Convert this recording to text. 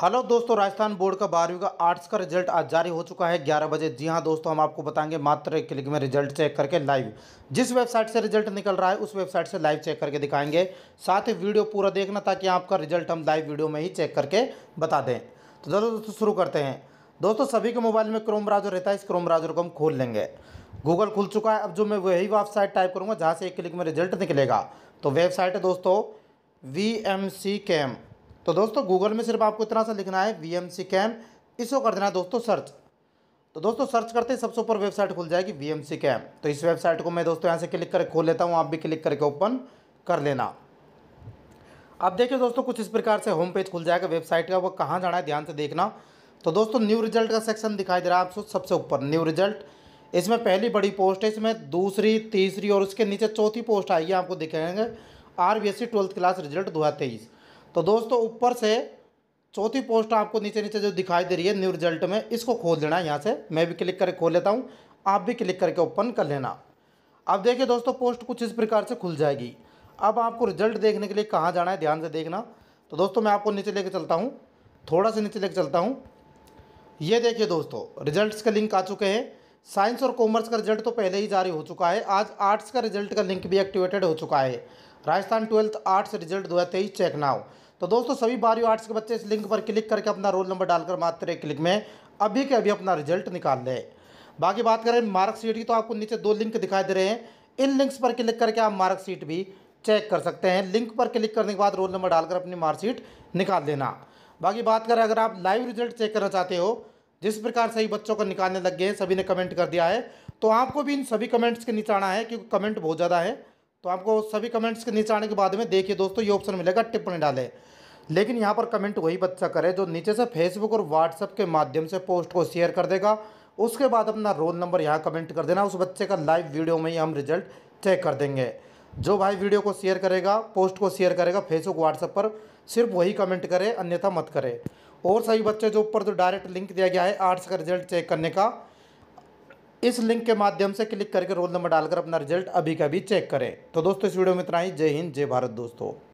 hello दोस्तों Rajasthan board का बारहवीं का आर्ट्स का रिजल्ट आज जारी हो चुका है 11 बजे जी हाँ दोस्तों हम आपको बताएंगे मात्र एक क्लिक में रिजल्ट चेक करके लाइव जिस वेबसाइट से रिजल्ट निकल रहा है उस वेबसाइट से लाइव चेक करके दिखाएंगे साथ ही वीडियो पूरा देखना ताकि आपका रिजल्ट हम लाइव वीडियो में ही चेक करके बता दें तो चलो दोस्तों शुरू करते हैं दोस्तों सभी के मोबाइल में क्रोम ब्राउजर रहता है इस क्रोम ब्राउजर को हम खोल लेंगे गूगल खुल चुका है अब जो मैं वही वेबसाइट टाइप करूँगा जहाँ से एक क्लिक में रिजल्ट निकलेगा तो वेबसाइट है दोस्तों वी एम सी कैम तो दोस्तों गूगल में सिर्फ आपको इतना सा लिखना है वी एम सी कैम इसको कर देना है दोस्तों सर्च तो दोस्तों सर्च करते ही सबसे ऊपर वेबसाइट खुल जाएगी वी एम सी कैम तो इस वेबसाइट को मैं दोस्तों यहाँ से क्लिक करके खोल लेता हूँ आप भी क्लिक करके ओपन कर लेना अब देखिए दोस्तों कुछ इस प्रकार से होम पेज खुल जाएगा वेबसाइट का वो कहाँ जाना है ध्यान से देखना तो दोस्तों न्यू रिजल्ट का सेक्शन दिखाई दे रहा है आपको सबसे ऊपर न्यू रिजल्ट इसमें पहली बड़ी पोस्ट है इसमें दूसरी तीसरी और उसके नीचे चौथी पोस्ट आएगी आपको दिखाएंगे R B S C twelfth class result दो हज़ार तेईस तो दोस्तों ऊपर से चौथी पोस्ट आपको नीचे नीचे जो दिखाई दे रही है न्यू रिजल्ट में इसको खोल देना है यहाँ से मैं भी क्लिक करके खोल लेता हूँ आप भी क्लिक करके ओपन कर लेना अब देखिए दोस्तों पोस्ट कुछ इस प्रकार से खुल जाएगी अब आपको रिजल्ट देखने के लिए कहाँ जाना है ध्यान से देखना तो दोस्तों मैं आपको नीचे लेके चलता हूँ थोड़ा सा नीचे लेके चलता हूँ ये देखिए दोस्तों रिजल्ट्स के लिंक आ चुके हैं साइंस और कॉमर्स का रिजल्ट तो पहले ही जारी हो चुका है आज आर्ट्स का रिजल्ट का लिंक भी एक्टिवेटेड हो चुका है राजस्थान ट्वेल्थ आर्ट्स रिजल्ट दो चेक नाउ तो दोस्तों सभी बारहवीं आर्ट्स के बच्चे इस लिंक पर क्लिक करके अपना रोल नंबर डालकर मात्र एक क्लिक में अभी के अभी अपना रिजल्ट निकाल लें बाकी बात करें मार्कशीट की तो आपको नीचे दो लिंक दिखाई दे रहे हैं इन लिंक्स पर क्लिक करके आप मार्कशीट भी चेक कर सकते हैं लिंक पर क्लिक करने के बाद रोल नंबर डालकर अपनी मार्कशीट निकाल देना बाकी बात करें अगर आप लाइव रिजल्ट चेक करना चाहते हो जिस प्रकार सही बच्चों को निकालने लग गए हैं सभी ने कमेंट कर दिया है तो आपको भी इन सभी कमेंट्स के नीचे आना है क्योंकि कमेंट बहुत ज़्यादा है तो आपको सभी कमेंट्स के नीचे आने के बाद में देखिए दोस्तों ये ऑप्शन मिलेगा टिप्पणी डालें लेकिन यहाँ पर कमेंट वही बच्चा करे जो नीचे से फेसबुक और व्हाट्सअप के माध्यम से पोस्ट को शेयर कर देगा उसके बाद अपना रोल नंबर यहाँ कमेंट कर देना उस बच्चे का लाइव वीडियो में ही हम रिजल्ट चेक कर देंगे जो भाई वीडियो को शेयर करेगा पोस्ट को शेयर करेगा फेसबुक व्हाट्सएप पर सिर्फ वही कमेंट करे अन्यथा मत करे और सभी बच्चे जो ऊपर जो डायरेक्ट लिंक दिया गया है आर्ट्स का रिजल्ट चेक करने का इस लिंक के माध्यम से क्लिक करके रोल नंबर डालकर अपना रिजल्ट अभी का भी चेक करें तो दोस्तों इस वीडियो में इतना ही जय हिंद जय भारत दोस्तों